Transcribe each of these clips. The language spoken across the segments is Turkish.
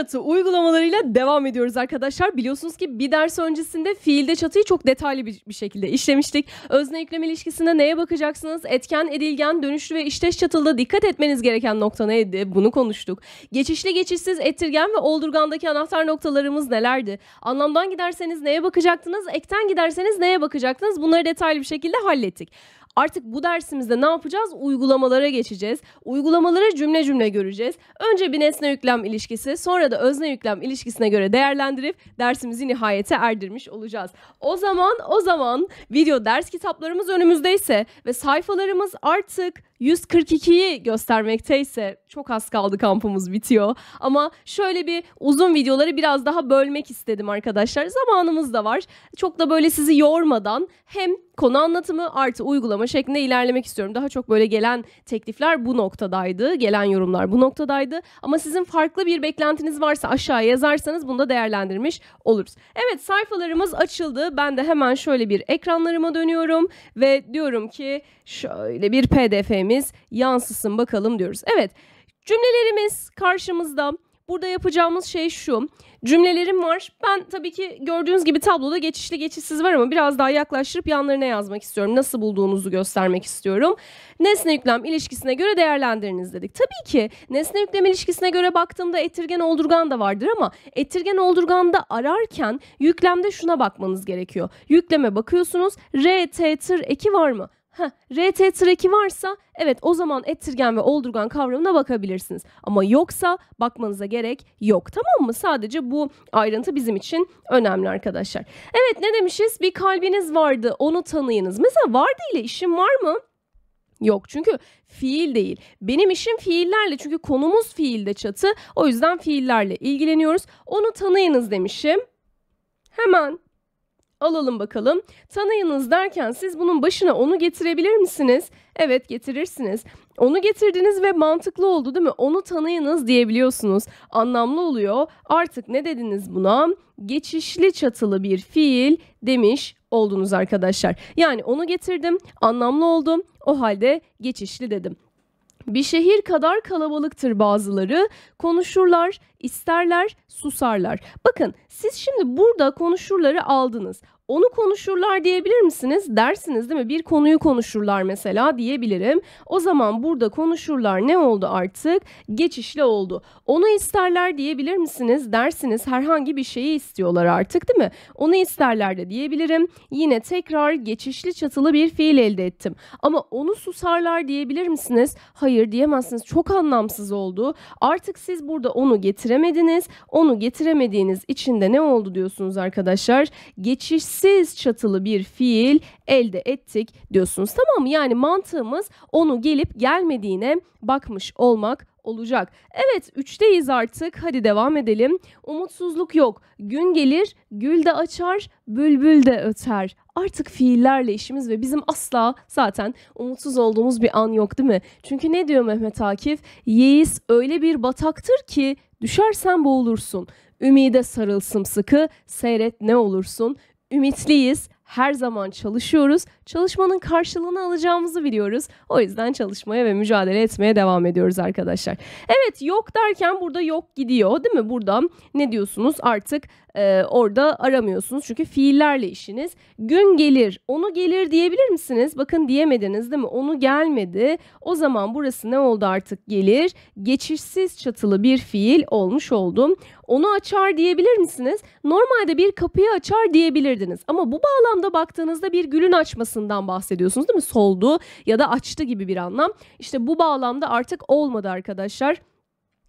çatı uygulamalarıyla devam ediyoruz arkadaşlar. Biliyorsunuz ki bir ders öncesinde fiilde çatıyı çok detaylı bir, şekilde işlemiştik. Özne yükleme ilişkisinde neye bakacaksınız? Etken, edilgen, dönüşlü ve işteş çatıda dikkat etmeniz gereken nokta neydi? Bunu konuştuk. Geçişli, geçişsiz, ettirgen ve oldurgandaki anahtar noktalarımız nelerdi? Anlamdan giderseniz neye bakacaktınız? Ekten giderseniz neye bakacaktınız? Bunları detaylı bir şekilde hallettik. Artık bu dersimizde ne yapacağız? Uygulamalara geçeceğiz. Uygulamaları cümle cümle göreceğiz. Önce bir nesne yüklem ilişkisi, sonra da özne yüklem ilişkisine göre değerlendirip dersimizi nihayete erdirmiş olacağız. O zaman o zaman video ders kitaplarımız önümüzdeyse ve sayfalarımız artık 142'yi göstermekteyse çok az kaldı kampımız bitiyor. Ama şöyle bir uzun videoları biraz daha bölmek istedim arkadaşlar. Zamanımız da var. Çok da böyle sizi yormadan hem konu anlatımı artı uygulama şeklinde ilerlemek istiyorum. Daha çok böyle gelen teklifler bu noktadaydı. Gelen yorumlar bu noktadaydı. Ama sizin farklı bir beklentiniz varsa aşağıya yazarsanız bunu da değerlendirmiş oluruz. Evet sayfalarımız açıldı. Ben de hemen şöyle bir ekranlarıma dönüyorum ve diyorum ki Şöyle bir pdf'miz yansısın bakalım diyoruz. Evet cümlelerimiz karşımızda. Burada yapacağımız şey şu. Cümlelerim var. Ben tabii ki gördüğünüz gibi tabloda geçişli geçişsiz var ama biraz daha yaklaştırıp yanlarına yazmak istiyorum. Nasıl bulduğunuzu göstermek istiyorum. Nesne yüklem ilişkisine göre değerlendiriniz dedik. Tabii ki nesne yüklem ilişkisine göre baktığımda etirgen oldurgan da vardır ama ettirgen oldurganda ararken yüklemde şuna bakmanız gerekiyor. Yükleme bakıyorsunuz. R, T, tır eki var mı? Heh, RT treki varsa evet o zaman ettirgen ve oldurgan kavramına bakabilirsiniz. Ama yoksa bakmanıza gerek yok tamam mı? Sadece bu ayrıntı bizim için önemli arkadaşlar. Evet ne demişiz? Bir kalbiniz vardı onu tanıyınız. Mesela vardı ile işim var mı? Yok çünkü fiil değil. Benim işim fiillerle çünkü konumuz fiilde çatı. O yüzden fiillerle ilgileniyoruz. Onu tanıyınız demişim. Hemen alalım bakalım. Tanıyınız derken siz bunun başına onu getirebilir misiniz? Evet getirirsiniz. Onu getirdiniz ve mantıklı oldu değil mi? Onu tanıyınız diyebiliyorsunuz. Anlamlı oluyor. Artık ne dediniz buna? Geçişli çatılı bir fiil demiş oldunuz arkadaşlar. Yani onu getirdim, anlamlı oldum. O halde geçişli dedim. Bir şehir kadar kalabalıktır bazıları. Konuşurlar, isterler, susarlar. Bakın siz şimdi burada konuşurları aldınız. Onu konuşurlar diyebilir misiniz? Dersiniz değil mi? Bir konuyu konuşurlar mesela diyebilirim. O zaman burada konuşurlar ne oldu artık? Geçişli oldu. Onu isterler diyebilir misiniz? Dersiniz herhangi bir şeyi istiyorlar artık değil mi? Onu isterler de diyebilirim. Yine tekrar geçişli çatılı bir fiil elde ettim. Ama onu susarlar diyebilir misiniz? Hayır diyemezsiniz. Çok anlamsız oldu. Artık siz burada onu getiremediniz. Onu getiremediğiniz için de ne oldu diyorsunuz arkadaşlar? Geçiş siz çatılı bir fiil elde ettik diyorsunuz. Tamam mı? Yani mantığımız onu gelip gelmediğine bakmış olmak olacak. Evet üçteyiz artık hadi devam edelim. Umutsuzluk yok. Gün gelir, gül de açar, bülbül de öter. Artık fiillerle işimiz ve bizim asla zaten umutsuz olduğumuz bir an yok değil mi? Çünkü ne diyor Mehmet Akif? Yeis öyle bir bataktır ki düşersen boğulursun. Ümide sarıl sımsıkı, seyret ne olursun ümitliyiz. Her zaman çalışıyoruz çalışmanın karşılığını alacağımızı biliyoruz. O yüzden çalışmaya ve mücadele etmeye devam ediyoruz arkadaşlar. Evet yok derken burada yok gidiyor değil mi? Burada ne diyorsunuz artık e, orada aramıyorsunuz. Çünkü fiillerle işiniz. Gün gelir onu gelir diyebilir misiniz? Bakın diyemediniz değil mi? Onu gelmedi. O zaman burası ne oldu artık gelir? Geçişsiz çatılı bir fiil olmuş oldum. Onu açar diyebilir misiniz? Normalde bir kapıyı açar diyebilirdiniz. Ama bu bağlamda baktığınızda bir gülün açmasını olmasından bahsediyorsunuz değil mi? Soldu ya da açtı gibi bir anlam. İşte bu bağlamda artık olmadı arkadaşlar.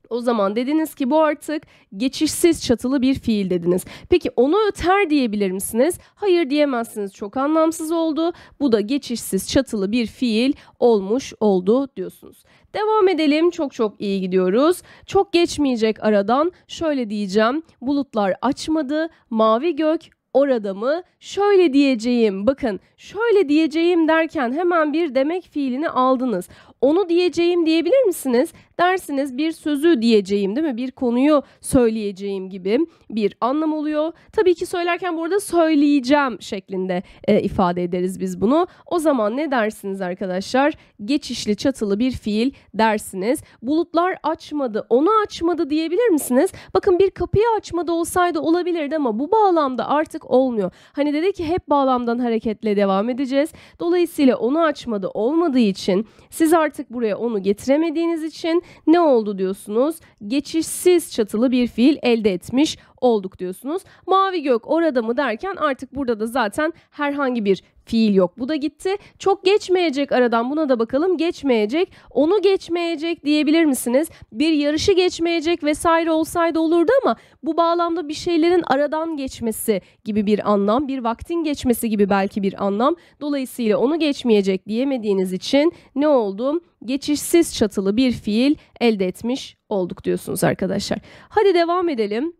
O zaman dediniz ki bu artık geçişsiz çatılı bir fiil dediniz. Peki onu öter diyebilir misiniz? Hayır diyemezsiniz. Çok anlamsız oldu. Bu da geçişsiz çatılı bir fiil olmuş oldu diyorsunuz. Devam edelim. Çok çok iyi gidiyoruz. Çok geçmeyecek aradan şöyle diyeceğim. Bulutlar açmadı. Mavi gök orada mı? Şöyle diyeceğim. Bakın şöyle diyeceğim derken hemen bir demek fiilini aldınız onu diyeceğim diyebilir misiniz? Dersiniz bir sözü diyeceğim değil mi? Bir konuyu söyleyeceğim gibi bir anlam oluyor. Tabii ki söylerken burada söyleyeceğim şeklinde e, ifade ederiz biz bunu. O zaman ne dersiniz arkadaşlar? Geçişli çatılı bir fiil dersiniz. Bulutlar açmadı, onu açmadı diyebilir misiniz? Bakın bir kapıyı açmadı olsaydı olabilirdi ama bu bağlamda artık olmuyor. Hani dedi ki hep bağlamdan hareketle devam edeceğiz. Dolayısıyla onu açmadı olmadığı için siz artık Artık buraya onu getiremediğiniz için ne oldu diyorsunuz? Geçişsiz çatılı bir fiil elde etmiş olduk diyorsunuz. Mavi gök orada mı derken artık burada da zaten herhangi bir fiil yok. Bu da gitti. Çok geçmeyecek aradan buna da bakalım. Geçmeyecek. Onu geçmeyecek diyebilir misiniz? Bir yarışı geçmeyecek vesaire olsaydı olurdu ama bu bağlamda bir şeylerin aradan geçmesi gibi bir anlam, bir vaktin geçmesi gibi belki bir anlam. Dolayısıyla onu geçmeyecek diyemediğiniz için ne oldu? Geçişsiz çatılı bir fiil elde etmiş olduk diyorsunuz arkadaşlar. Hadi devam edelim.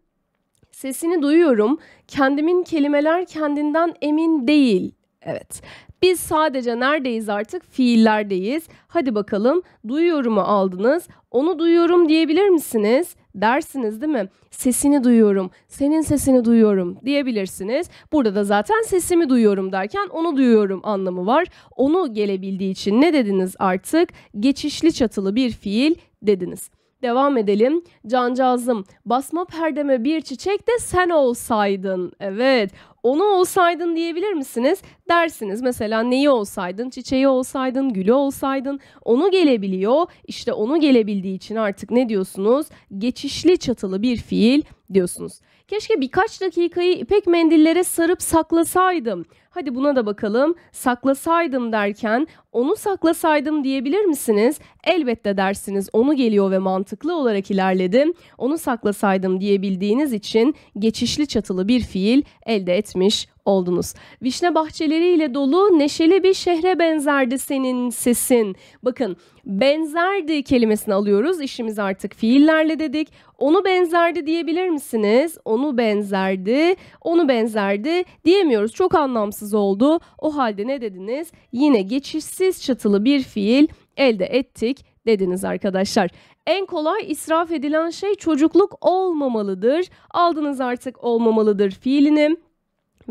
Sesini duyuyorum. Kendimin kelimeler kendinden emin değil. Evet. Biz sadece neredeyiz artık? Fiillerdeyiz. Hadi bakalım duyuyorumu aldınız. Onu duyuyorum diyebilir misiniz? Dersiniz değil mi? Sesini duyuyorum, senin sesini duyuyorum diyebilirsiniz. Burada da zaten sesimi duyuyorum derken onu duyuyorum anlamı var. Onu gelebildiği için ne dediniz artık? Geçişli çatılı bir fiil dediniz. Devam edelim. Cancağızım basma perdeme bir çiçek de sen olsaydın. Evet onu olsaydın diyebilir misiniz? Dersiniz mesela neyi olsaydın? Çiçeği olsaydın, gülü olsaydın. Onu gelebiliyor. İşte onu gelebildiği için artık ne diyorsunuz? Geçişli çatılı bir fiil diyorsunuz. Keşke birkaç dakikayı ipek mendillere sarıp saklasaydım. Hadi buna da bakalım. Saklasaydım derken onu saklasaydım diyebilir misiniz? Elbette dersiniz. Onu geliyor ve mantıklı olarak ilerledim. Onu saklasaydım diyebildiğiniz için geçişli çatılı bir fiil elde etmiş oldunuz. Vişne bahçeleriyle dolu neşeli bir şehre benzerdi senin sesin. Bakın benzerdi kelimesini alıyoruz. İşimiz artık fiillerle dedik. Onu benzerdi diyebilir misiniz? Onu benzerdi, onu benzerdi diyemiyoruz. Çok anlamsız oldu. O halde ne dediniz? Yine geçişsiz çatılı bir fiil elde ettik dediniz arkadaşlar. En kolay israf edilen şey çocukluk olmamalıdır. Aldınız artık olmamalıdır fiilini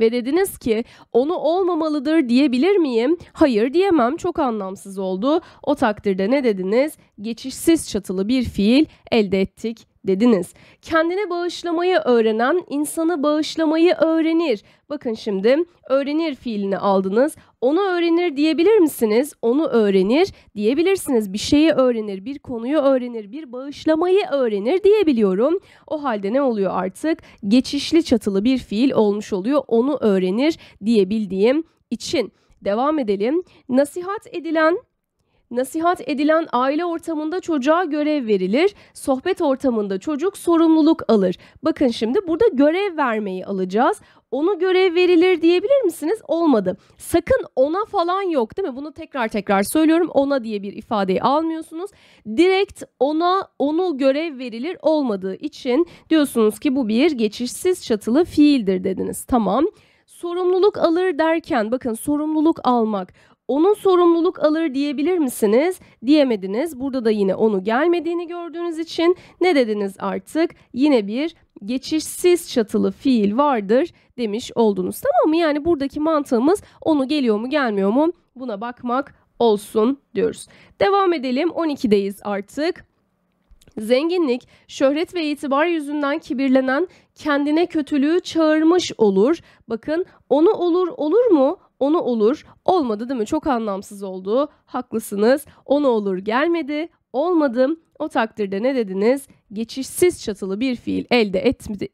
ve dediniz ki onu olmamalıdır diyebilir miyim? Hayır diyemem çok anlamsız oldu. O takdirde ne dediniz? Geçişsiz çatılı bir fiil elde ettik dediniz. Kendine bağışlamayı öğrenen insanı bağışlamayı öğrenir. Bakın şimdi öğrenir fiilini aldınız. Onu öğrenir diyebilir misiniz? Onu öğrenir diyebilirsiniz. Bir şeyi öğrenir, bir konuyu öğrenir, bir bağışlamayı öğrenir diyebiliyorum. O halde ne oluyor artık? Geçişli çatılı bir fiil olmuş oluyor. Onu öğrenir diyebildiğim için. Devam edelim. Nasihat edilen Nasihat edilen aile ortamında çocuğa görev verilir. Sohbet ortamında çocuk sorumluluk alır. Bakın şimdi burada görev vermeyi alacağız. Onu görev verilir diyebilir misiniz? Olmadı. Sakın ona falan yok değil mi? Bunu tekrar tekrar söylüyorum. Ona diye bir ifadeyi almıyorsunuz. Direkt ona onu görev verilir olmadığı için diyorsunuz ki bu bir geçişsiz çatılı fiildir dediniz. Tamam sorumluluk alır derken bakın sorumluluk almak onun sorumluluk alır diyebilir misiniz? Diyemediniz. Burada da yine onu gelmediğini gördüğünüz için ne dediniz artık? Yine bir geçişsiz çatılı fiil vardır demiş oldunuz. Tamam mı? Yani buradaki mantığımız onu geliyor mu gelmiyor mu buna bakmak olsun diyoruz. Devam edelim. 12'deyiz artık. Zenginlik, şöhret ve itibar yüzünden kibirlenen kendine kötülüğü çağırmış olur. Bakın onu olur olur mu? onu olur olmadı değil mi? Çok anlamsız oldu. Haklısınız. Onu olur gelmedi. Olmadım. O takdirde ne dediniz? Geçişsiz çatılı bir fiil elde etmedik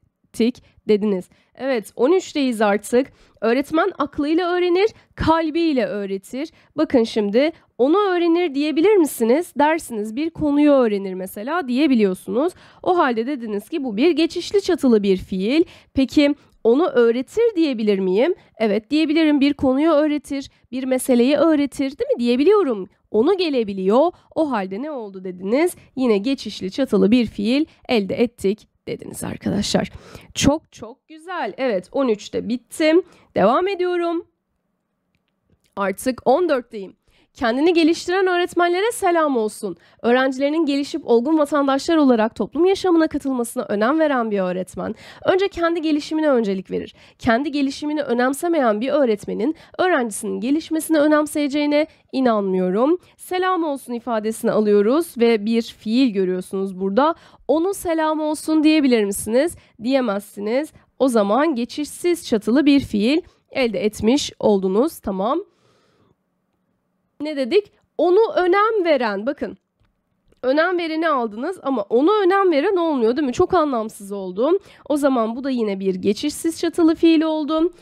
dediniz. Evet 13'teyiz artık. Öğretmen aklıyla öğrenir, kalbiyle öğretir. Bakın şimdi onu öğrenir diyebilir misiniz? Dersiniz bir konuyu öğrenir mesela diyebiliyorsunuz. O halde dediniz ki bu bir geçişli çatılı bir fiil. Peki onu öğretir diyebilir miyim? Evet diyebilirim. Bir konuyu öğretir, bir meseleyi öğretir değil mi? Diyebiliyorum. Onu gelebiliyor. O halde ne oldu dediniz? Yine geçişli çatılı bir fiil elde ettik dediniz arkadaşlar. Çok çok güzel. Evet 13'te bittim. Devam ediyorum. Artık 14'teyim. Kendini geliştiren öğretmenlere selam olsun. Öğrencilerinin gelişip olgun vatandaşlar olarak toplum yaşamına katılmasına önem veren bir öğretmen önce kendi gelişimine öncelik verir. Kendi gelişimini önemsemeyen bir öğretmenin öğrencisinin gelişmesini önemseyeceğine inanmıyorum. Selam olsun ifadesini alıyoruz ve bir fiil görüyorsunuz burada. Onu selam olsun diyebilir misiniz? Diyemezsiniz. O zaman geçişsiz çatılı bir fiil elde etmiş oldunuz. Tamam ne dedik? Onu önem veren bakın önem vereni aldınız ama ona önem veren olmuyor değil mi? Çok anlamsız oldu. O zaman bu da yine bir geçişsiz çatılı fiil oldu.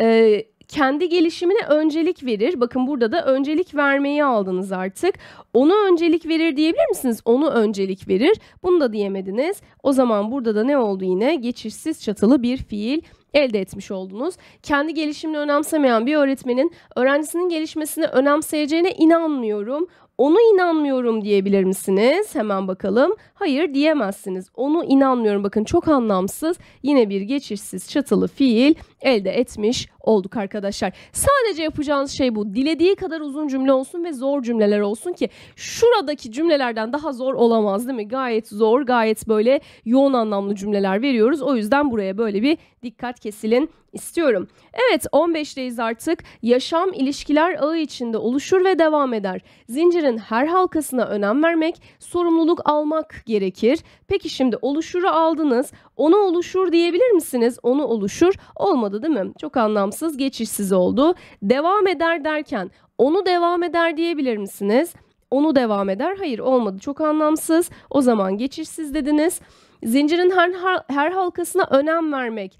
Ee, kendi gelişimine öncelik verir. Bakın burada da öncelik vermeyi aldınız artık. Onu öncelik verir diyebilir misiniz? Onu öncelik verir. Bunu da diyemediniz. O zaman burada da ne oldu yine? Geçişsiz çatılı bir fiil elde etmiş oldunuz. Kendi gelişimini önemsemeyen bir öğretmenin öğrencisinin gelişmesini önemseyeceğine inanmıyorum. Onu inanmıyorum diyebilir misiniz? Hemen bakalım. Hayır diyemezsiniz. Onu inanmıyorum. Bakın çok anlamsız. Yine bir geçişsiz çatılı fiil elde etmiş olduk arkadaşlar. Sadece yapacağınız şey bu. Dilediği kadar uzun cümle olsun ve zor cümleler olsun ki şuradaki cümlelerden daha zor olamaz değil mi? Gayet zor, gayet böyle yoğun anlamlı cümleler veriyoruz. O yüzden buraya böyle bir dikkat kesilin istiyorum. Evet 15'teyiz artık. Yaşam ilişkiler ağı içinde oluşur ve devam eder. Zincirin her halkasına önem vermek, sorumluluk almak gerekir. Peki şimdi oluşuru aldınız. Onu oluşur diyebilir misiniz? Onu oluşur olmadı değil mi? Çok anlamsız, geçişsiz oldu. Devam eder derken onu devam eder diyebilir misiniz? Onu devam eder. Hayır olmadı. Çok anlamsız. O zaman geçişsiz dediniz. Zincirin her, her halkasına önem vermek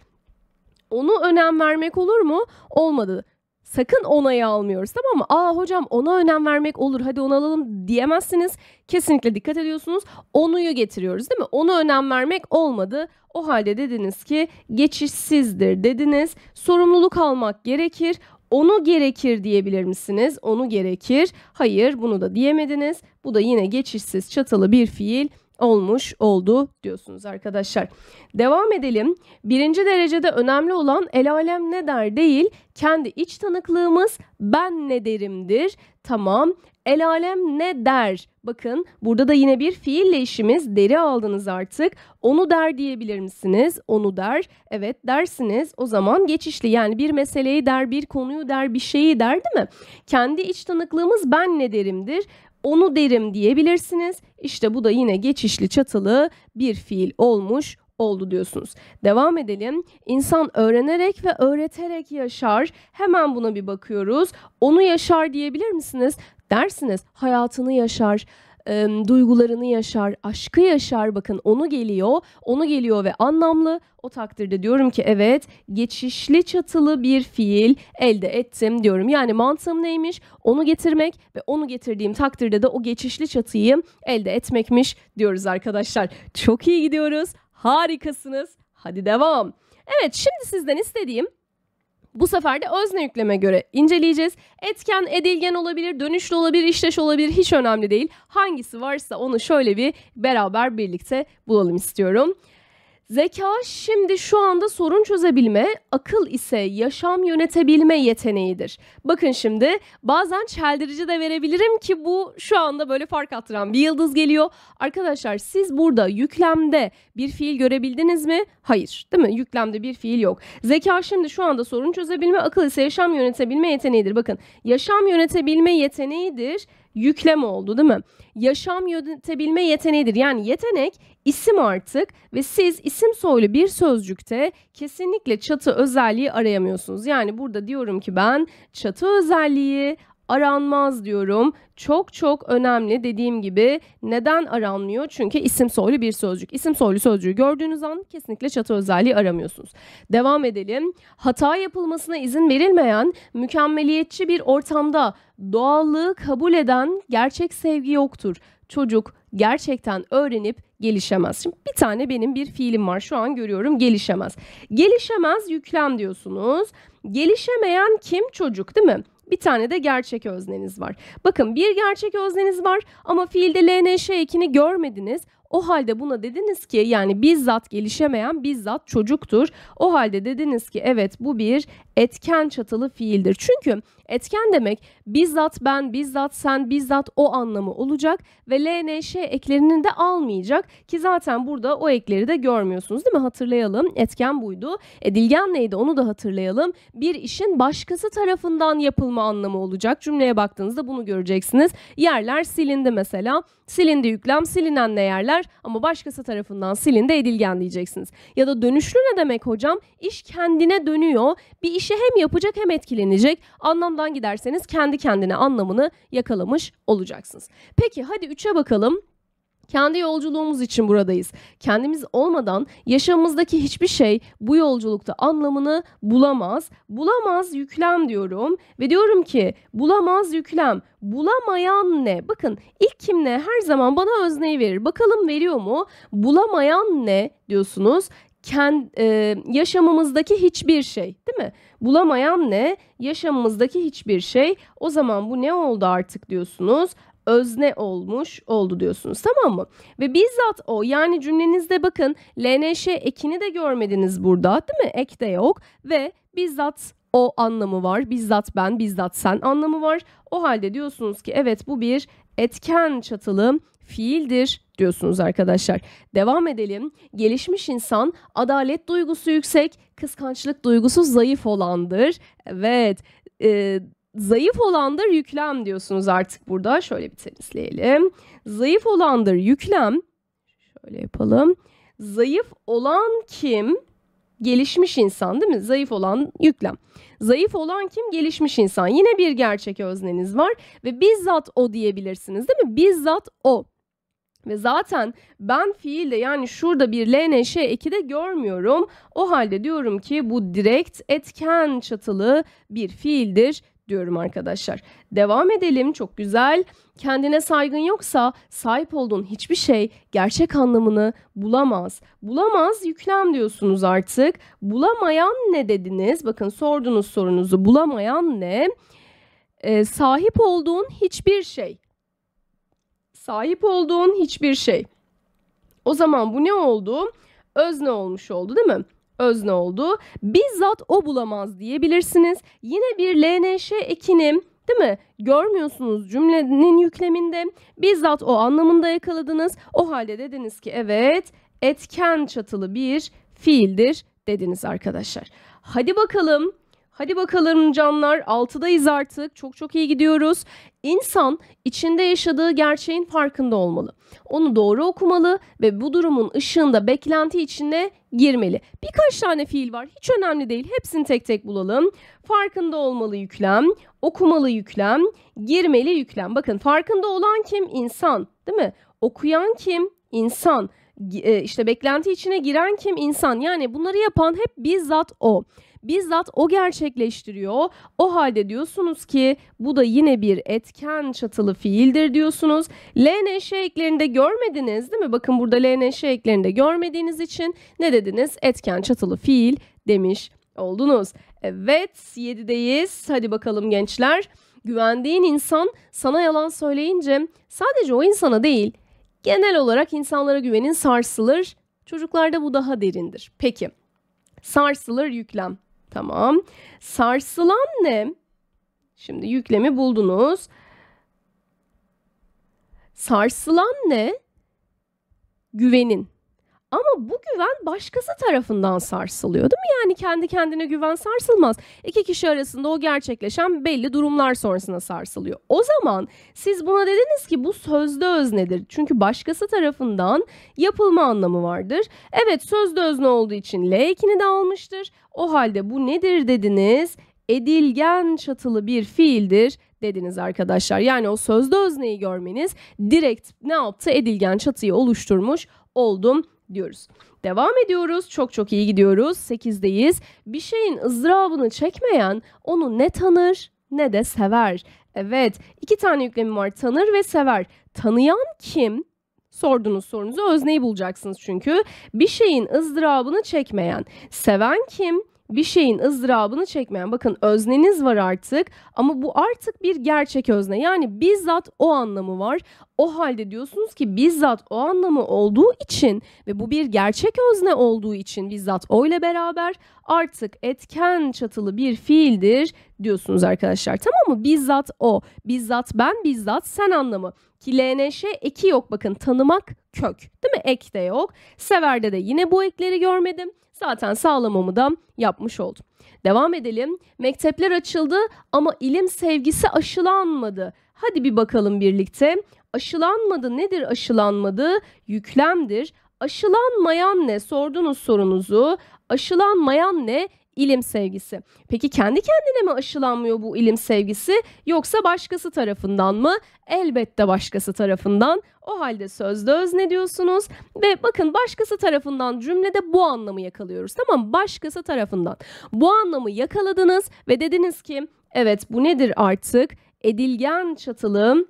onu önem vermek olur mu? Olmadı. Sakın onayı almıyoruz tamam mı? Aa hocam ona önem vermek olur hadi onu alalım diyemezsiniz. Kesinlikle dikkat ediyorsunuz. Onuyu getiriyoruz değil mi? Onu önem vermek olmadı. O halde dediniz ki geçişsizdir dediniz. Sorumluluk almak gerekir. Onu gerekir diyebilir misiniz? Onu gerekir. Hayır bunu da diyemediniz. Bu da yine geçişsiz çatalı bir fiil olmuş oldu diyorsunuz arkadaşlar. Devam edelim. Birinci derecede önemli olan el alem ne der değil, kendi iç tanıklığımız ben ne derimdir. Tamam. El alem ne der? Bakın burada da yine bir fiille işimiz deri aldınız artık. Onu der diyebilir misiniz? Onu der. Evet dersiniz. O zaman geçişli yani bir meseleyi der, bir konuyu der, bir şeyi der değil mi? Kendi iç tanıklığımız ben ne derimdir? onu derim diyebilirsiniz. İşte bu da yine geçişli çatılı bir fiil olmuş oldu diyorsunuz. Devam edelim. İnsan öğrenerek ve öğreterek yaşar. Hemen buna bir bakıyoruz. Onu yaşar diyebilir misiniz? Dersiniz hayatını yaşar e, duygularını yaşar, aşkı yaşar. Bakın onu geliyor, onu geliyor ve anlamlı. O takdirde diyorum ki evet geçişli çatılı bir fiil elde ettim diyorum. Yani mantığım neymiş? Onu getirmek ve onu getirdiğim takdirde de o geçişli çatıyı elde etmekmiş diyoruz arkadaşlar. Çok iyi gidiyoruz. Harikasınız. Hadi devam. Evet şimdi sizden istediğim bu sefer de özne yükleme göre inceleyeceğiz. Etken, edilgen olabilir, dönüşlü olabilir, işleş olabilir hiç önemli değil. Hangisi varsa onu şöyle bir beraber birlikte bulalım istiyorum. Zeka şimdi şu anda sorun çözebilme, akıl ise yaşam yönetebilme yeteneğidir. Bakın şimdi bazen çeldirici de verebilirim ki bu şu anda böyle fark attıran bir yıldız geliyor. Arkadaşlar siz burada yüklemde bir fiil görebildiniz mi? Hayır değil mi? Yüklemde bir fiil yok. Zeka şimdi şu anda sorun çözebilme, akıl ise yaşam yönetebilme yeteneğidir. Bakın yaşam yönetebilme yeteneğidir yüklem oldu değil mi? Yaşam yönetebilme yeteneğidir. Yani yetenek isim artık ve siz isim soylu bir sözcükte kesinlikle çatı özelliği arayamıyorsunuz. Yani burada diyorum ki ben çatı özelliği aranmaz diyorum. Çok çok önemli dediğim gibi neden aranmıyor? Çünkü isim soylu bir sözcük. İsim soylu sözcüğü gördüğünüz an kesinlikle çatı özelliği aramıyorsunuz. Devam edelim. Hata yapılmasına izin verilmeyen, mükemmeliyetçi bir ortamda doğallığı kabul eden gerçek sevgi yoktur. Çocuk gerçekten öğrenip gelişemez. Şimdi bir tane benim bir fiilim var şu an görüyorum gelişemez. Gelişemez yüklem diyorsunuz. Gelişemeyen kim çocuk değil mi? bir tane de gerçek özneniz var. Bakın bir gerçek özneniz var ama fiilde LNŞ ekini görmediniz. O halde buna dediniz ki yani bizzat gelişemeyen bizzat çocuktur. O halde dediniz ki evet bu bir etken çatılı fiildir. Çünkü Etken demek bizzat ben, bizzat sen, bizzat o anlamı olacak ve LNŞ eklerini de almayacak ki zaten burada o ekleri de görmüyorsunuz değil mi? Hatırlayalım etken buydu. E, dilgen neydi onu da hatırlayalım. Bir işin başkası tarafından yapılma anlamı olacak. Cümleye baktığınızda bunu göreceksiniz. Yerler silindi mesela. Silindi yüklem, silinen ne yerler ama başkası tarafından silindi edilgen diyeceksiniz. Ya da dönüşlü ne demek hocam? İş kendine dönüyor. Bir işi hem yapacak hem etkilenecek. Anlamda yoldan giderseniz kendi kendine anlamını yakalamış olacaksınız. Peki hadi 3'e bakalım. Kendi yolculuğumuz için buradayız. Kendimiz olmadan yaşamımızdaki hiçbir şey bu yolculukta anlamını bulamaz. Bulamaz yüklem diyorum ve diyorum ki bulamaz yüklem. Bulamayan ne? Bakın ilk kim ne her zaman bana özneyi verir. Bakalım veriyor mu? Bulamayan ne diyorsunuz? Kend, e, yaşamımızdaki hiçbir şey değil mi? Bulamayan ne? Yaşamımızdaki hiçbir şey. O zaman bu ne oldu artık diyorsunuz özne olmuş oldu diyorsunuz tamam mı? Ve bizzat o yani cümlenizde bakın LNŞ ekini de görmediniz burada değil mi? Ek de yok ve bizzat o anlamı var. Bizzat ben, bizzat sen anlamı var. O halde diyorsunuz ki evet bu bir etken çatılı fiildir diyorsunuz arkadaşlar. Devam edelim. Gelişmiş insan adalet duygusu yüksek, kıskançlık duygusu zayıf olandır. Evet, e, zayıf olandır yüklem diyorsunuz artık burada. Şöyle bir temizleyelim. Zayıf olandır yüklem. Şöyle yapalım. Zayıf olan kim? Gelişmiş insan değil mi? Zayıf olan yüklem. Zayıf olan kim? Gelişmiş insan. Yine bir gerçek özneniz var ve bizzat o diyebilirsiniz değil mi? Bizzat o. Ve zaten ben fiilde yani şurada bir LNŞ eki de görmüyorum. O halde diyorum ki bu direkt etken çatılı bir fiildir diyorum arkadaşlar. Devam edelim çok güzel. Kendine saygın yoksa sahip olduğun hiçbir şey gerçek anlamını bulamaz. Bulamaz yüklem diyorsunuz artık. Bulamayan ne dediniz? Bakın sordunuz sorunuzu bulamayan ne? Ee, sahip olduğun hiçbir şey sahip olduğun hiçbir şey. O zaman bu ne oldu? Özne olmuş oldu değil mi? Özne oldu. Bizzat o bulamaz diyebilirsiniz. Yine bir LNŞ ekinim değil mi? Görmüyorsunuz cümlenin yükleminde. Bizzat o anlamında yakaladınız. O halde dediniz ki evet etken çatılı bir fiildir dediniz arkadaşlar. Hadi bakalım Hadi bakalım canlar 6'dayız artık. Çok çok iyi gidiyoruz. İnsan içinde yaşadığı gerçeğin farkında olmalı. Onu doğru okumalı ve bu durumun ışığında beklenti içine girmeli. Birkaç tane fiil var. Hiç önemli değil. Hepsini tek tek bulalım. Farkında olmalı yüklem, okumalı yüklem, girmeli yüklem. Bakın farkında olan kim? İnsan, değil mi? Okuyan kim? İnsan. E, işte beklenti içine giren kim? İnsan. Yani bunları yapan hep bizzat o bizzat o gerçekleştiriyor. O halde diyorsunuz ki bu da yine bir etken çatılı fiildir diyorsunuz. LNŞ eklerinde görmediniz değil mi? Bakın burada LNŞ eklerinde görmediğiniz için ne dediniz? Etken çatılı fiil demiş oldunuz. Evet 7'deyiz. Hadi bakalım gençler. Güvendiğin insan sana yalan söyleyince sadece o insana değil genel olarak insanlara güvenin sarsılır. Çocuklarda bu daha derindir. Peki sarsılır yüklem. Tamam. Sarsılan ne? Şimdi yüklemi buldunuz. Sarsılan ne? Güvenin. Ama bu güven başkası tarafından sarsılıyor değil mi? Yani kendi kendine güven sarsılmaz. İki kişi arasında o gerçekleşen belli durumlar sonrasında sarsılıyor. O zaman siz buna dediniz ki bu sözde öznedir. Çünkü başkası tarafından yapılma anlamı vardır. Evet sözde özne olduğu için L ekini de almıştır. O halde bu nedir dediniz? Edilgen çatılı bir fiildir dediniz arkadaşlar. Yani o sözde özneyi görmeniz direkt ne yaptı? Edilgen çatıyı oluşturmuş oldum diyoruz. Devam ediyoruz. Çok çok iyi gidiyoruz. 8'deyiz. Bir şeyin ızdırabını çekmeyen onu ne tanır ne de sever. Evet, iki tane yüklemim var. Tanır ve sever. Tanıyan kim? sorduğunuz sorunuzu özneyi bulacaksınız çünkü. Bir şeyin ızdırabını çekmeyen, seven kim? bir şeyin ızdırabını çekmeyen bakın özneniz var artık ama bu artık bir gerçek özne yani bizzat o anlamı var. O halde diyorsunuz ki bizzat o anlamı olduğu için ve bu bir gerçek özne olduğu için bizzat o ile beraber artık etken çatılı bir fiildir diyorsunuz arkadaşlar. Tamam mı? Bizzat o, bizzat ben, bizzat sen anlamı. Ki LNŞ eki yok bakın tanımak kök değil mi? Ek de yok. Severde de yine bu ekleri görmedim. Zaten sağlamamı da yapmış oldum. Devam edelim. Mektepler açıldı ama ilim sevgisi aşılanmadı. Hadi bir bakalım birlikte. Aşılanmadı nedir aşılanmadı? Yüklemdir. Aşılanmayan ne? Sordunuz sorunuzu. Aşılanmayan ne? ilim sevgisi. Peki kendi kendine mi aşılanmıyor bu ilim sevgisi yoksa başkası tarafından mı? Elbette başkası tarafından. O halde sözde öz ne diyorsunuz ve bakın başkası tarafından cümlede bu anlamı yakalıyoruz. Tamam başkası tarafından. Bu anlamı yakaladınız ve dediniz ki evet bu nedir artık? Edilgen çatılım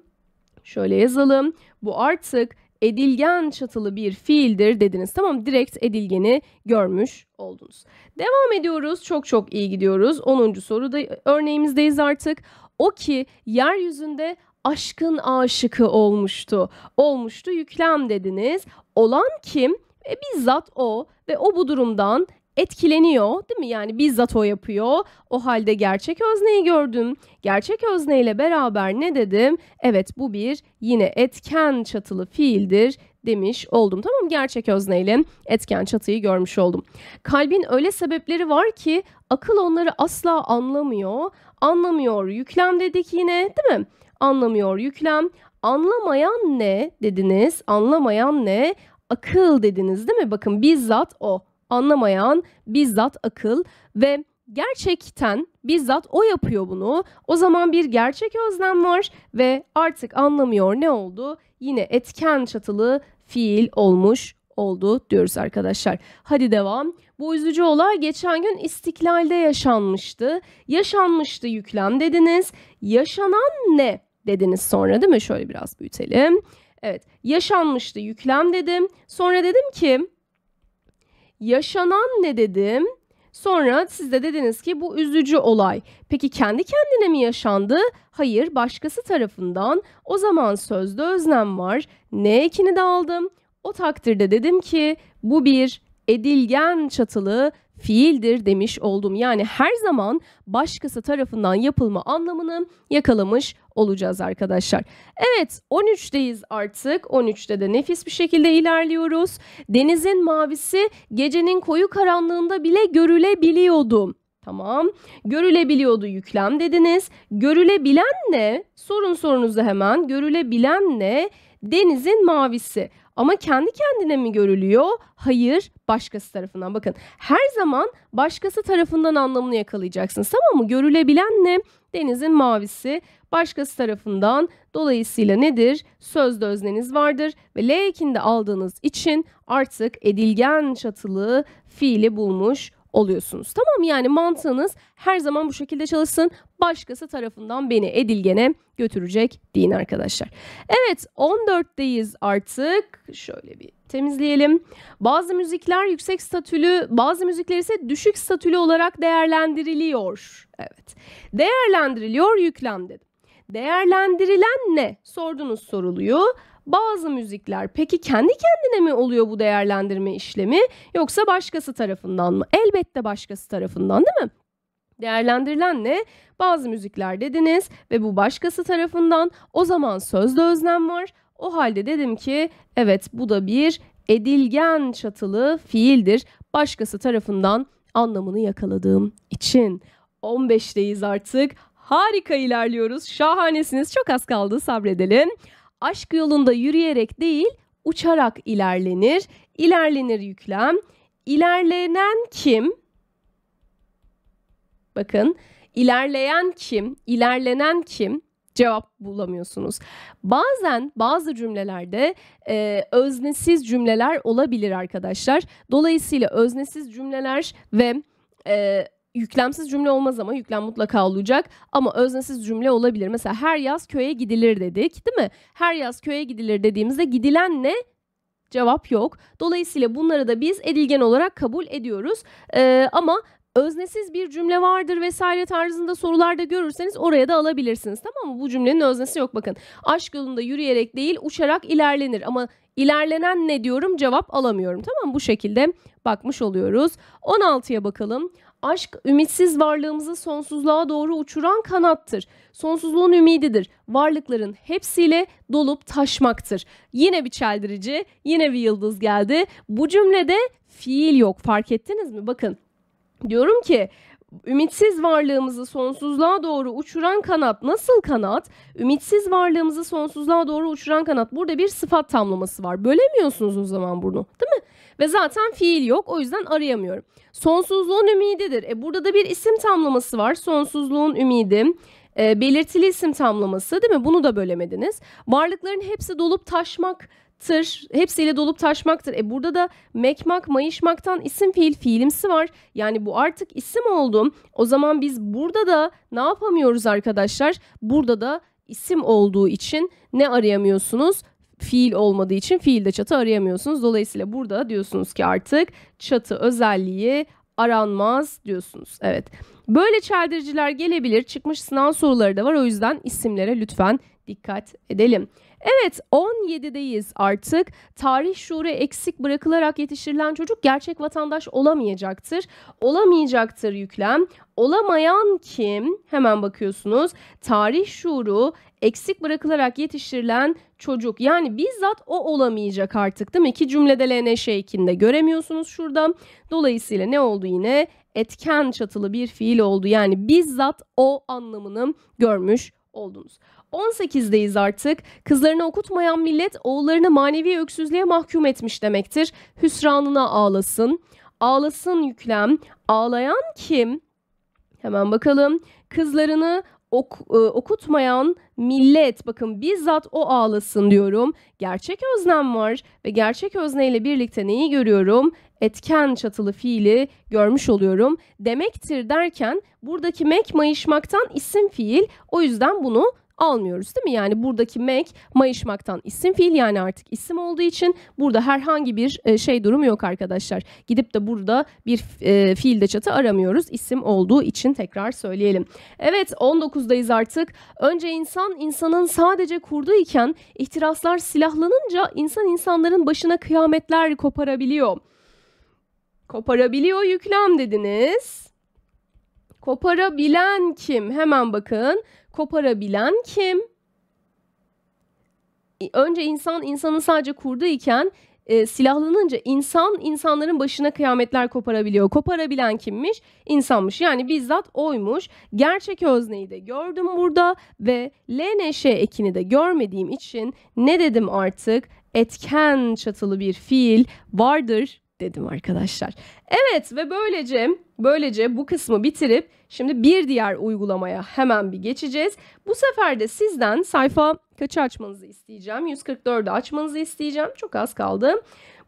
şöyle yazalım. Bu artık edilgen çatılı bir fiildir dediniz. Tamam direkt edilgeni görmüş oldunuz. Devam ediyoruz. Çok çok iyi gidiyoruz. 10. soruda örneğimizdeyiz artık. O ki yeryüzünde aşkın aşıkı olmuştu. Olmuştu yüklem dediniz. Olan kim? E, bizzat o ve o bu durumdan etkileniyor değil mi? Yani bizzat o yapıyor. O halde gerçek özneyi gördüm. Gerçek özneyle beraber ne dedim? Evet bu bir yine etken çatılı fiildir demiş oldum. Tamam gerçek özneyle etken çatıyı görmüş oldum. Kalbin öyle sebepleri var ki akıl onları asla anlamıyor. Anlamıyor yüklem dedik yine değil mi? Anlamıyor yüklem. Anlamayan ne dediniz? Anlamayan ne? Akıl dediniz değil mi? Bakın bizzat o anlamayan bizzat akıl ve gerçekten bizzat o yapıyor bunu. O zaman bir gerçek özlem var ve artık anlamıyor ne oldu? Yine etken çatılı fiil olmuş oldu diyoruz arkadaşlar. Hadi devam. Bu üzücü olay geçen gün istiklalde yaşanmıştı. Yaşanmıştı yüklem dediniz. Yaşanan ne dediniz sonra değil mi? Şöyle biraz büyütelim. Evet yaşanmıştı yüklem dedim. Sonra dedim ki yaşanan ne dedim? Sonra siz de dediniz ki bu üzücü olay. Peki kendi kendine mi yaşandı? Hayır, başkası tarafından. O zaman sözde öznem var. Ne ekini de aldım. O takdirde dedim ki bu bir edilgen çatılı fiildir demiş oldum. Yani her zaman başkası tarafından yapılma anlamını yakalamış olacağız arkadaşlar. Evet 13'teyiz artık. 13'te de nefis bir şekilde ilerliyoruz. Denizin mavisi gecenin koyu karanlığında bile görülebiliyordu. Tamam. Görülebiliyordu yüklem dediniz. Görülebilen ne? Sorun sorunuzu hemen. Görülebilen ne? Denizin mavisi. Ama kendi kendine mi görülüyor? Hayır, başkası tarafından. Bakın her zaman başkası tarafından anlamını yakalayacaksınız. Tamam mı? Görülebilen ne? Denizin mavisi başkası tarafından dolayısıyla nedir? Sözde özneniz vardır ve L ekinde aldığınız için artık edilgen çatılı fiili bulmuş oluyorsunuz. Tamam yani mantığınız her zaman bu şekilde çalışsın. Başkası tarafından beni edilgene götürecek deyin arkadaşlar. Evet 14'teyiz artık. Şöyle bir temizleyelim. Bazı müzikler yüksek statülü, bazı müzikler ise düşük statülü olarak değerlendiriliyor. Evet. Değerlendiriliyor yüklem dedim. Değerlendirilen ne? Sordunuz soruluyor. Bazı müzikler peki kendi kendine mi oluyor bu değerlendirme işlemi yoksa başkası tarafından mı? Elbette başkası tarafından değil mi? Değerlendirilen ne? Bazı müzikler dediniz ve bu başkası tarafından o zaman sözde özlem var. O halde dedim ki evet bu da bir edilgen çatılı fiildir. Başkası tarafından anlamını yakaladığım için. 15'teyiz artık. Harika ilerliyoruz. Şahanesiniz. Çok az kaldı sabredelim. Aşk yolunda yürüyerek değil, uçarak ilerlenir. İlerlenir yüklem. İlerlenen kim? Bakın, ilerleyen kim? İlerlenen kim? cevap bulamıyorsunuz. Bazen bazı cümlelerde e, öznesiz cümleler olabilir arkadaşlar. Dolayısıyla öznesiz cümleler ve e, yüklemsiz cümle olmaz ama yüklem mutlaka olacak ama öznesiz cümle olabilir. Mesela her yaz köye gidilir dedik değil mi? Her yaz köye gidilir dediğimizde gidilen ne? Cevap yok. Dolayısıyla bunları da biz edilgen olarak kabul ediyoruz. Ee, ama öznesiz bir cümle vardır vesaire tarzında sorularda görürseniz oraya da alabilirsiniz. Tamam mı? Bu cümlenin öznesi yok bakın. Aşk yolunda yürüyerek değil uçarak ilerlenir ama ilerlenen ne diyorum cevap alamıyorum. Tamam mı? Bu şekilde bakmış oluyoruz. 16'ya bakalım. Aşk ümitsiz varlığımızı sonsuzluğa doğru uçuran kanattır. Sonsuzluğun ümididir. Varlıkların hepsiyle dolup taşmaktır. Yine bir çeldirici, yine bir yıldız geldi. Bu cümlede fiil yok fark ettiniz mi? Bakın diyorum ki ümitsiz varlığımızı sonsuzluğa doğru uçuran kanat nasıl kanat? Ümitsiz varlığımızı sonsuzluğa doğru uçuran kanat. Burada bir sıfat tamlaması var. Bölemiyorsunuz o zaman bunu değil mi? Ve zaten fiil yok o yüzden arayamıyorum. Sonsuzluğun ümididir. E burada da bir isim tamlaması var. Sonsuzluğun ümidi. E, belirtili isim tamlaması değil mi? Bunu da bölemediniz. Varlıkların hepsi dolup taşmak Tır, Hepsiyle dolup taşmaktır. E burada da mekmak, mayışmaktan isim fiil fiilimsi var. Yani bu artık isim oldu. O zaman biz burada da ne yapamıyoruz arkadaşlar? Burada da isim olduğu için ne arayamıyorsunuz? Fiil olmadığı için fiilde çatı arayamıyorsunuz. Dolayısıyla burada diyorsunuz ki artık çatı özelliği aranmaz diyorsunuz. Evet. Böyle çeldiriciler gelebilir. Çıkmış sınav soruları da var. O yüzden isimlere lütfen dikkat edelim. Evet 17'deyiz artık. Tarih şuuru eksik bırakılarak yetiştirilen çocuk gerçek vatandaş olamayacaktır. Olamayacaktır yüklem. Olamayan kim? Hemen bakıyorsunuz. Tarih şuuru eksik bırakılarak yetiştirilen çocuk. Yani bizzat o olamayacak artık değil mi? İki cümlede LN şeklinde göremiyorsunuz şurada. Dolayısıyla ne oldu yine? Etken çatılı bir fiil oldu. Yani bizzat o anlamını görmüş oldunuz. 18'deyiz artık. Kızlarını okutmayan millet oğullarını manevi öksüzlüğe mahkum etmiş demektir. Hüsranına ağlasın. Ağlasın yüklem. Ağlayan kim? Hemen bakalım. Kızlarını ok, e, okutmayan millet bakın bizzat o ağlasın diyorum. Gerçek öznem var ve gerçek özneyle birlikte neyi görüyorum? Etken çatılı fiili görmüş oluyorum. Demektir derken buradaki mek mayışmaktan isim fiil o yüzden bunu almıyoruz değil mi? Yani buradaki make mayışmaktan isim fiil yani artık isim olduğu için burada herhangi bir e, şey durumu yok arkadaşlar. Gidip de burada bir e, fiilde çatı aramıyoruz. isim olduğu için tekrar söyleyelim. Evet 19'dayız artık. Önce insan insanın sadece kurdu iken ihtiraslar silahlanınca insan insanların başına kıyametler koparabiliyor. Koparabiliyor yüklem dediniz. Koparabilen kim? Hemen bakın koparabilen kim? Önce insan insanın sadece kurdu iken e, silahlanınca insan insanların başına kıyametler koparabiliyor. Koparabilen kimmiş? İnsanmış. Yani bizzat oymuş. Gerçek özneyi de gördüm burada ve LNŞ ekini de görmediğim için ne dedim artık? Etken çatılı bir fiil vardır dedim arkadaşlar. Evet ve böylece böylece bu kısmı bitirip Şimdi bir diğer uygulamaya hemen bir geçeceğiz. Bu sefer de sizden sayfa kaçı açmanızı isteyeceğim. 144'ü açmanızı isteyeceğim. Çok az kaldı.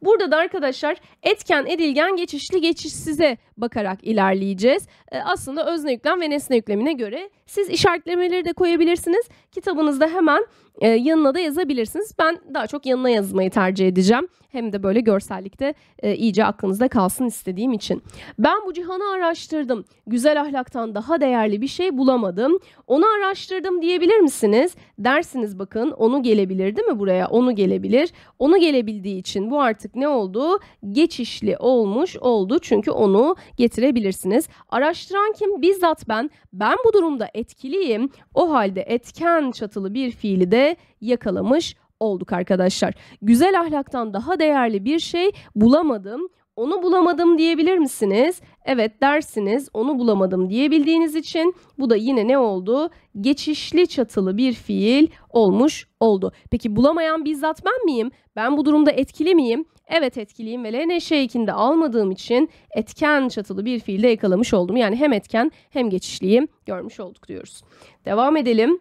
Burada da arkadaşlar etken, edilgen, geçişli, geçişsize bakarak ilerleyeceğiz. E, aslında özne yüklem ve nesne yüklemine göre siz işaretlemeleri de koyabilirsiniz. Kitabınızda hemen e, yanına da yazabilirsiniz. Ben daha çok yanına yazmayı tercih edeceğim. Hem de böyle görsellikte e, iyice aklınızda kalsın istediğim için. Ben bu cihanı araştırdım. Güzel ahlaktan daha değerli bir şey bulamadım. Onu araştırdım diyebilir misiniz? Dersiniz bakın onu gelebilir değil mi buraya? Onu gelebilir. Onu gelebildiği için bu artık ne oldu? Geçişli olmuş oldu. Çünkü onu getirebilirsiniz. Araştıran kim? Bizzat ben. Ben bu durumda etkiliyim. O halde etken çatılı bir fiili de de yakalamış olduk arkadaşlar. Güzel ahlaktan daha değerli bir şey bulamadım. Onu bulamadım diyebilir misiniz? Evet dersiniz onu bulamadım diyebildiğiniz için bu da yine ne oldu? Geçişli çatılı bir fiil olmuş oldu. Peki bulamayan bizzat ben miyim? Ben bu durumda etkili miyim? Evet etkiliyim ve LNŞ ekinde almadığım için etken çatılı bir fiilde yakalamış oldum. Yani hem etken hem geçişliyim görmüş olduk diyoruz. Devam edelim.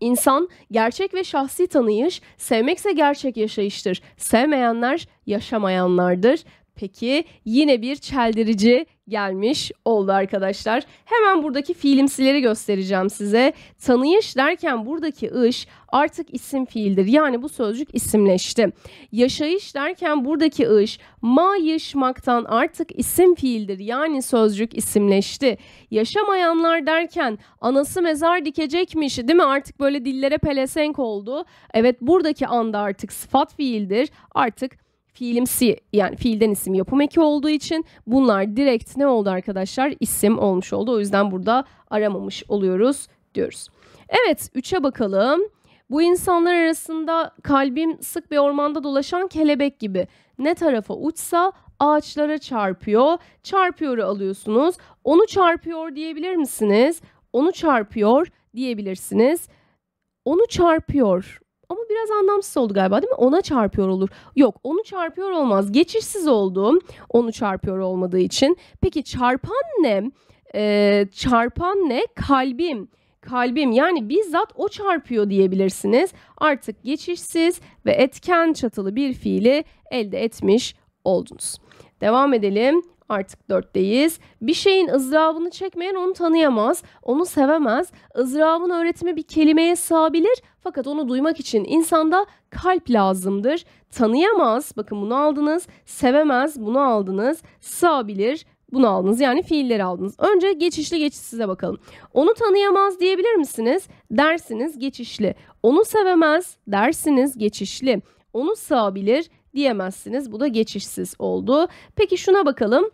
İnsan gerçek ve şahsi tanıyış, sevmekse gerçek yaşayıştır. Sevmeyenler yaşamayanlardır. Peki yine bir çeldirici gelmiş oldu arkadaşlar. Hemen buradaki fiilimsileri göstereceğim size. Tanıyış derken buradaki ış artık isim fiildir. Yani bu sözcük isimleşti. Yaşayış derken buradaki ış mayışmaktan artık isim fiildir. Yani sözcük isimleşti. Yaşamayanlar derken anası mezar dikecekmiş değil mi? Artık böyle dillere pelesenk oldu. Evet buradaki anda artık sıfat fiildir. Artık fiilimsi yani fiilden isim yapım eki olduğu için bunlar direkt ne oldu arkadaşlar? İsim olmuş oldu. O yüzden burada aramamış oluyoruz diyoruz. Evet 3'e bakalım. Bu insanlar arasında kalbim sık bir ormanda dolaşan kelebek gibi ne tarafa uçsa ağaçlara çarpıyor. Çarpıyor'u alıyorsunuz. Onu çarpıyor diyebilir misiniz? Onu çarpıyor diyebilirsiniz. Onu çarpıyor ama biraz anlamsız oldu galiba değil mi? Ona çarpıyor olur. Yok onu çarpıyor olmaz. Geçişsiz oldu onu çarpıyor olmadığı için. Peki çarpan ne? Ee, çarpan ne? Kalbim kalbim yani bizzat o çarpıyor diyebilirsiniz. Artık geçişsiz ve etken çatılı bir fiili elde etmiş oldunuz. Devam edelim. Artık dörtteyiz. Bir şeyin ızdırabını çekmeyen onu tanıyamaz, onu sevemez. ızdırabın öğretimi bir kelimeye sığabilir fakat onu duymak için insanda kalp lazımdır. Tanıyamaz, bakın bunu aldınız. Sevemez, bunu aldınız. Sığabilir, bunu aldınız. Yani fiilleri aldınız. Önce geçişli geçişsize bakalım. Onu tanıyamaz diyebilir misiniz? Dersiniz geçişli. Onu sevemez dersiniz geçişli. Onu sığabilir diyemezsiniz. Bu da geçişsiz oldu. Peki şuna bakalım.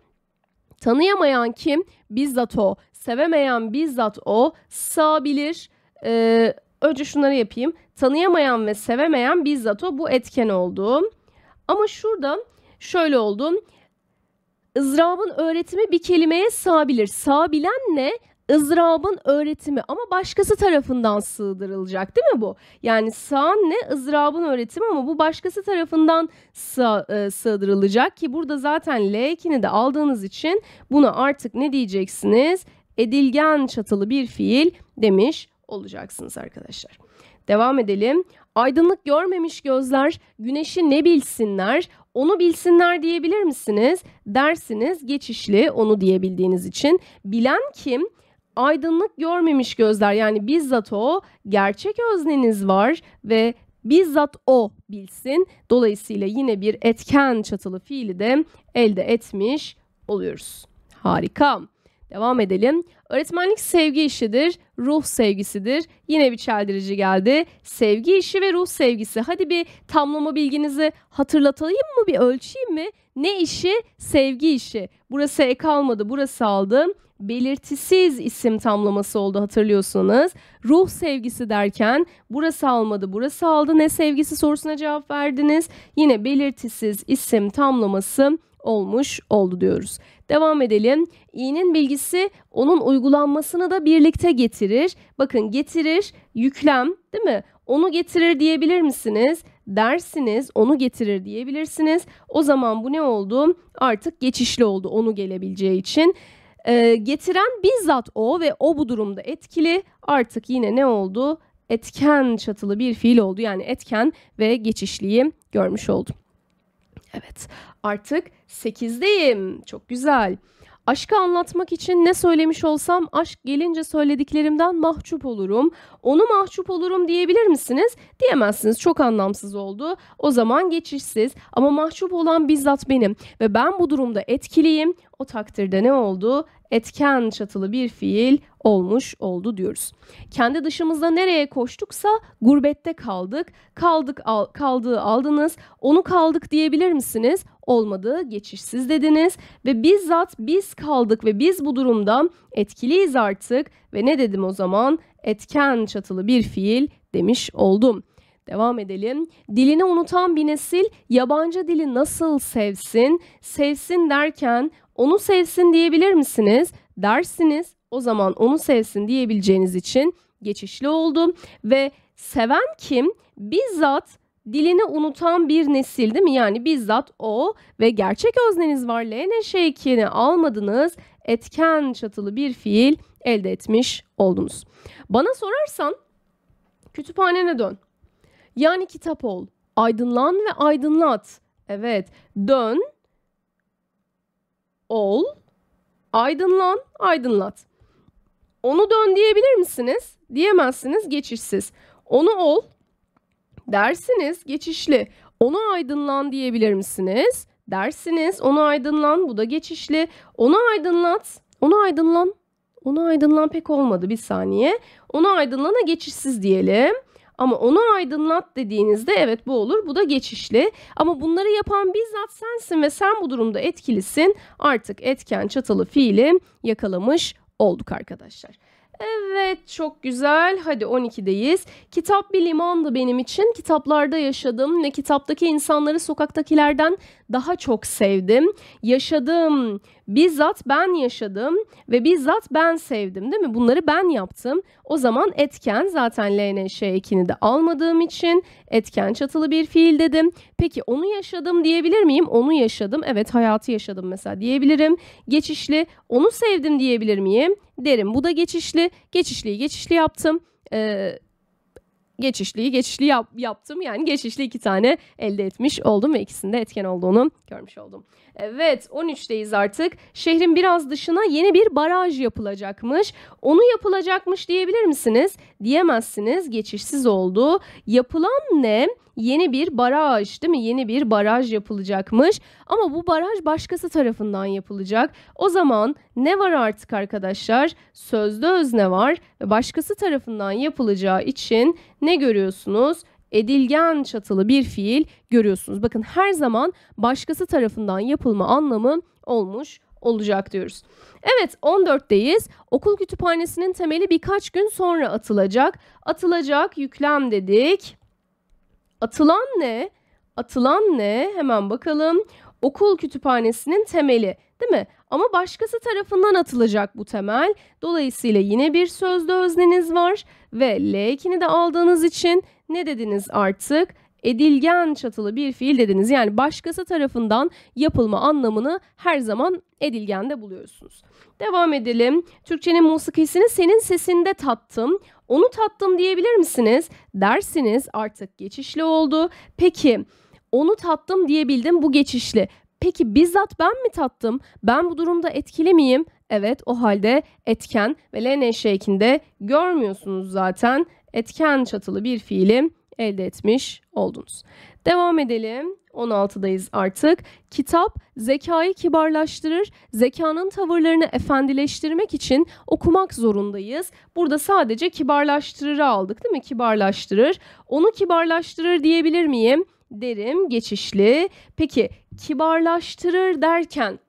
Tanıyamayan kim? Bizzat o. Sevemeyen bizzat o. Sığabilir. Ee, önce şunları yapayım. Tanıyamayan ve sevemeyen bizzat o bu etken oldu. Ama şurada şöyle oldu. Izrabın öğretimi bir kelimeye sığabilir. Sığabilen ne? ızdırabın öğretimi ama başkası tarafından sığdırılacak değil mi bu? Yani sağan ne ızdırabın öğretimi ama bu başkası tarafından sığ, e, sığdırılacak ki burada zaten L ekini de aldığınız için buna artık ne diyeceksiniz? Edilgen çatılı bir fiil demiş olacaksınız arkadaşlar. Devam edelim. Aydınlık görmemiş gözler güneşi ne bilsinler? Onu bilsinler diyebilir misiniz? Dersiniz geçişli onu diyebildiğiniz için. Bilen kim? Aydınlık görmemiş gözler yani bizzat o gerçek özneniz var ve bizzat o bilsin. Dolayısıyla yine bir etken çatılı fiili de elde etmiş oluyoruz. Harika. Devam edelim. Öğretmenlik sevgi işidir, ruh sevgisidir. Yine bir çeldirici geldi. Sevgi işi ve ruh sevgisi. Hadi bir tamlama bilginizi hatırlatayım mı, bir ölçeyim mi? Ne işi? Sevgi işi. Burası ek almadı, burası aldı. Belirtisiz isim tamlaması oldu hatırlıyorsunuz. Ruh sevgisi derken burası almadı, burası aldı. Ne sevgisi sorusuna cevap verdiniz. Yine belirtisiz isim tamlaması olmuş oldu diyoruz. Devam edelim. İ'nin bilgisi onun uygulanmasını da birlikte getirir. Bakın getirir, yüklem değil mi? Onu getirir diyebilir misiniz? Dersiniz, onu getirir diyebilirsiniz. O zaman bu ne oldu? Artık geçişli oldu onu gelebileceği için. Ee, getiren bizzat o ve o bu durumda etkili. Artık yine ne oldu? Etken çatılı bir fiil oldu. Yani etken ve geçişliği görmüş oldum. Evet artık 8'deyim. Çok güzel. Aşkı anlatmak için ne söylemiş olsam aşk gelince söylediklerimden mahcup olurum. Onu mahcup olurum diyebilir misiniz? Diyemezsiniz. Çok anlamsız oldu. O zaman geçişsiz ama mahcup olan bizzat benim ve ben bu durumda etkiliyim. O takdirde ne oldu? Etken çatılı bir fiil olmuş oldu diyoruz. Kendi dışımızda nereye koştuksa gurbette kaldık. Kaldık al, kaldığı aldınız. Onu kaldık diyebilir misiniz? Olmadı, geçişsiz dediniz ve bizzat biz kaldık ve biz bu durumda etkiliyiz artık ve ne dedim o zaman? Etken çatılı bir fiil demiş oldum. Devam edelim. Dilini unutan bir nesil yabancı dili nasıl sevsin? Sevsin derken onu sevsin diyebilir misiniz? Dersiniz. O zaman onu sevsin diyebileceğiniz için geçişli oldum ve seven kim? Bizzat dilini unutan bir nesil değil mi? Yani bizzat o ve gerçek özneniz var. Lene şeklini almadınız. Etken çatılı bir fiil elde etmiş oldunuz. Bana sorarsan kütüphanene dön. Yani kitap ol. Aydınlan ve aydınlat. Evet dön ol, aydınlan, aydınlat. Onu dön diyebilir misiniz? Diyemezsiniz geçişsiz. Onu ol dersiniz geçişli. Onu aydınlan diyebilir misiniz? Dersiniz onu aydınlan bu da geçişli. Onu aydınlat, onu aydınlan. Onu aydınlan pek olmadı bir saniye. Onu aydınlana geçişsiz diyelim. Ama onu aydınlat dediğinizde evet bu olur. Bu da geçişli. Ama bunları yapan bizzat sensin ve sen bu durumda etkilisin. Artık etken çatalı fiili yakalamış olduk arkadaşlar. Evet çok güzel. Hadi 12'deyiz. Kitap bir limandı benim için. Kitaplarda yaşadım ve kitaptaki insanları sokaktakilerden daha çok sevdim. Yaşadım, bizzat ben yaşadım ve bizzat ben sevdim değil mi? Bunları ben yaptım. O zaman etken zaten LNŞ ekini de almadığım için etken çatılı bir fiil dedim. Peki onu yaşadım diyebilir miyim? Onu yaşadım. Evet hayatı yaşadım mesela diyebilirim. Geçişli onu sevdim diyebilir miyim? Derim. Bu da geçişli. Geçişliyi geçişli yaptım. Ee, geçişliği geçişli yap, yaptım. Yani geçişli iki tane elde etmiş oldum ve ikisinde etken olduğunu görmüş oldum. Evet 13'teyiz artık. Şehrin biraz dışına yeni bir baraj yapılacakmış. Onu yapılacakmış diyebilir misiniz? Diyemezsiniz. Geçişsiz oldu. Yapılan ne? Yeni bir baraj değil mi? Yeni bir baraj yapılacakmış. Ama bu baraj başkası tarafından yapılacak. O zaman ne var artık arkadaşlar? Sözde özne var. Başkası tarafından yapılacağı için ne görüyorsunuz? edilgen çatılı bir fiil görüyorsunuz. Bakın her zaman başkası tarafından yapılma anlamı olmuş olacak diyoruz. Evet 14'teyiz. Okul kütüphanesinin temeli birkaç gün sonra atılacak. Atılacak yüklem dedik. Atılan ne? Atılan ne? Hemen bakalım. Okul kütüphanesinin temeli değil mi? Ama başkası tarafından atılacak bu temel. Dolayısıyla yine bir sözde özneniz var ve L2'ni de aldığınız için ne dediniz artık? Edilgen çatılı bir fiil dediniz. Yani başkası tarafından yapılma anlamını her zaman edilgende buluyorsunuz. Devam edelim. Türkçenin musikisini senin sesinde tattım. Onu tattım diyebilir misiniz? Dersiniz artık geçişli oldu. Peki onu tattım diyebildim bu geçişli. Peki bizzat ben mi tattım? Ben bu durumda etkili miyim? Evet o halde etken ve ln şeklinde görmüyorsunuz zaten. Etken çatılı bir fiili elde etmiş oldunuz. Devam edelim. 16'dayız artık. Kitap zekayı kibarlaştırır. Zekanın tavırlarını efendileştirmek için okumak zorundayız. Burada sadece kibarlaştırırı aldık değil mi? Kibarlaştırır. Onu kibarlaştırır diyebilir miyim? Derim geçişli. Peki kibarlaştırır derken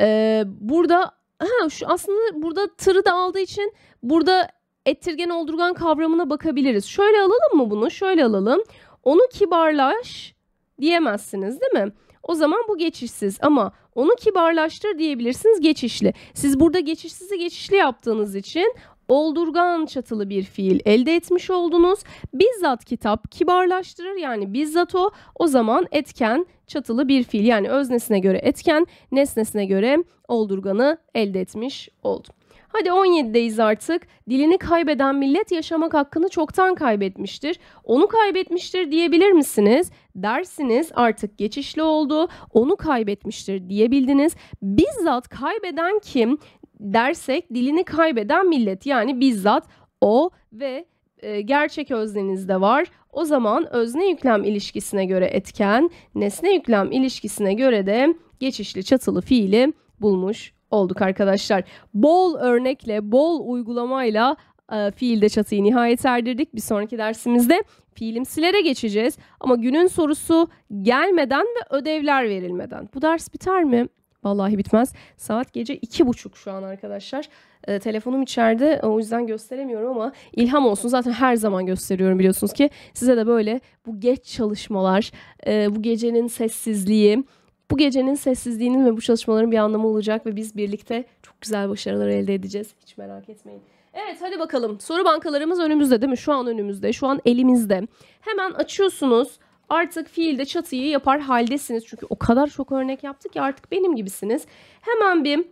ee, burada ha, şu aslında burada tırı da aldığı için burada ettirgen oldurgan kavramına bakabiliriz. Şöyle alalım mı bunu? Şöyle alalım. Onu kibarlaş diyemezsiniz değil mi? O zaman bu geçişsiz ama onu kibarlaştır diyebilirsiniz geçişli. Siz burada geçişsizi geçişli yaptığınız için oldurgan çatılı bir fiil elde etmiş oldunuz. Bizzat kitap kibarlaştırır yani bizzat o o zaman etken çatılı bir fiil yani öznesine göre etken nesnesine göre oldurganı elde etmiş oldum. Hadi 17'deyiz artık. Dilini kaybeden millet yaşamak hakkını çoktan kaybetmiştir. Onu kaybetmiştir diyebilir misiniz? Dersiniz artık geçişli oldu. Onu kaybetmiştir diyebildiniz. Bizzat kaybeden kim? dersek dilini kaybeden millet yani bizzat o ve e, gerçek öznenizde var. O zaman özne yüklem ilişkisine göre etken, nesne yüklem ilişkisine göre de geçişli çatılı fiili bulmuş olduk arkadaşlar. Bol örnekle, bol uygulamayla e, fiilde çatıyı nihayet erdirdik. Bir sonraki dersimizde fiilimsilere geçeceğiz. Ama günün sorusu gelmeden ve ödevler verilmeden. Bu ders biter mi? Vallahi bitmez. Saat gece iki buçuk şu an arkadaşlar. E, telefonum içeride o yüzden gösteremiyorum ama ilham olsun. Zaten her zaman gösteriyorum biliyorsunuz ki. Size de böyle bu geç çalışmalar, e, bu gecenin sessizliği, bu gecenin sessizliğinin ve bu çalışmaların bir anlamı olacak ve biz birlikte çok güzel başarılar elde edeceğiz. Hiç merak etmeyin. Evet hadi bakalım. Soru bankalarımız önümüzde değil mi? Şu an önümüzde. Şu an elimizde. Hemen açıyorsunuz. Artık fiilde çatıyı yapar haldesiniz. Çünkü o kadar çok örnek yaptık ki artık benim gibisiniz. Hemen bir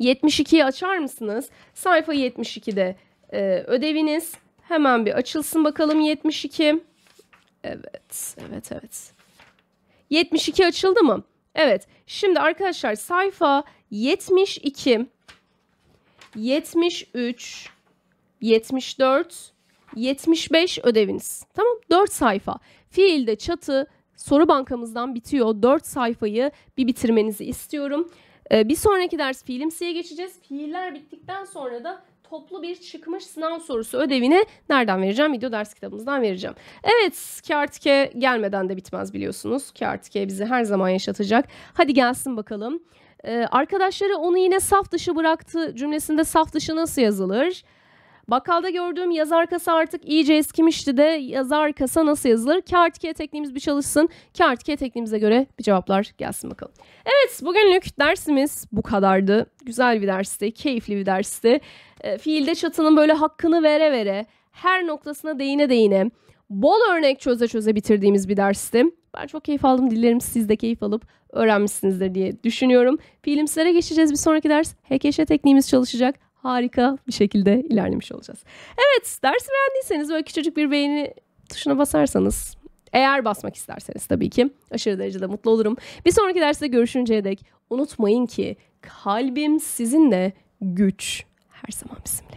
72'yi açar mısınız? Sayfa 72'de e, ödeviniz. Hemen bir açılsın bakalım 72. Evet, evet, evet. 72 açıldı mı? Evet. Şimdi arkadaşlar sayfa 72, 73, 74, 75 ödeviniz. Tamam? 4 sayfa. Fiilde çatı soru bankamızdan bitiyor. Dört sayfayı bir bitirmenizi istiyorum. Ee, bir sonraki ders fiilimsiye geçeceğiz. Fiiller bittikten sonra da toplu bir çıkmış sınav sorusu ödevini nereden vereceğim? Video ders kitabımızdan vereceğim. Evet, Kartike gelmeden de bitmez biliyorsunuz. Kartike bizi her zaman yaşatacak. Hadi gelsin bakalım. Ee, arkadaşları onu yine saf dışı bıraktı cümlesinde saf dışı nasıl yazılır? Bakkalda gördüğüm yazar kasa artık iyice eskimişti de yazar kasa nasıl yazılır? Kartike tekniğimiz bir çalışsın. Kartike tekniğimize göre bir cevaplar gelsin bakalım. Evet bugünlük dersimiz bu kadardı. Güzel bir dersti, keyifli bir dersti. E, fiilde çatının böyle hakkını vere vere, her noktasına değine değine, bol örnek çöze çöze bitirdiğimiz bir dersti. Ben çok keyif aldım. Dilerim siz de keyif alıp öğrenmişsinizdir diye düşünüyorum. Filmlere geçeceğiz bir sonraki ders. HKŞ tekniğimiz çalışacak harika bir şekilde ilerlemiş olacağız. Evet dersi beğendiyseniz böyle küçücük bir beğeni tuşuna basarsanız eğer basmak isterseniz tabii ki aşırı derecede mutlu olurum. Bir sonraki derste görüşünceye dek unutmayın ki kalbim sizinle güç her zaman bizimle.